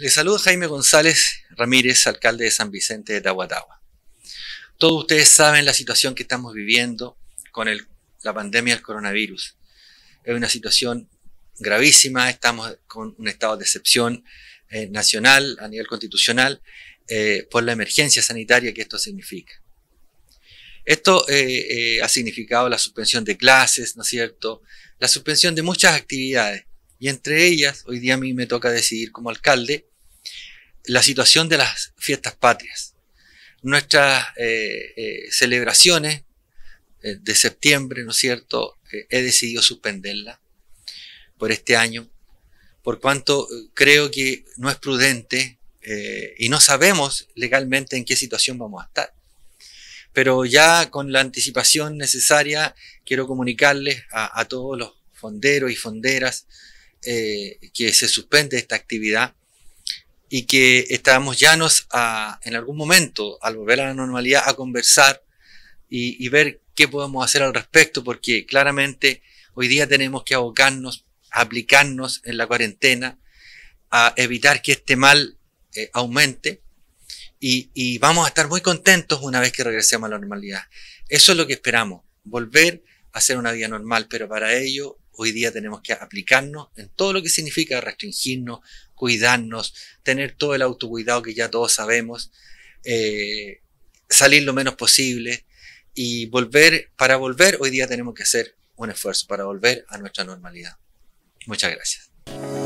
Les saluda Jaime González Ramírez, alcalde de San Vicente de Tahuatahua. Todos ustedes saben la situación que estamos viviendo con la pandemia del coronavirus. Es una situación gravísima, estamos con un estado de excepción eh, nacional a nivel constitucional eh, por la emergencia sanitaria que esto significa. Esto eh, ha significado la suspensión de clases, ¿no es cierto? La suspensión de muchas actividades y entre ellas, hoy día a mí me toca decidir como alcalde, la situación de las fiestas patrias. Nuestras eh, eh, celebraciones eh, de septiembre, ¿no es cierto? he decidido suspenderla por este año, por cuanto creo que no es prudente y no sabemos legalmente en qué situación vamos a estar. Pero ya con la anticipación necesaria, quiero comunicarles a, a todos los fonderos y fonderas eh, que se suspende esta actividad y que estamos llanos a, en algún momento, al volver a la normalidad, a conversar y, ver qué podemos hacer al respecto, porque claramente hoy día tenemos que abocarnos, aplicarnos en la cuarentena, a evitar que este mal eh, aumente y, y, vamos a estar muy contentos una vez que regresemos a la normalidad. Eso es lo que esperamos, volver a hacer una vida normal, pero para ello hoy día tenemos que aplicarnos en todo lo que significa restringirnos, cuidarnos, tener todo el autocuidado que ya todos sabemos, eh, salir lo menos posible y volver, para volver hoy día tenemos que hacer un esfuerzo para volver a nuestra normalidad. Muchas gracias.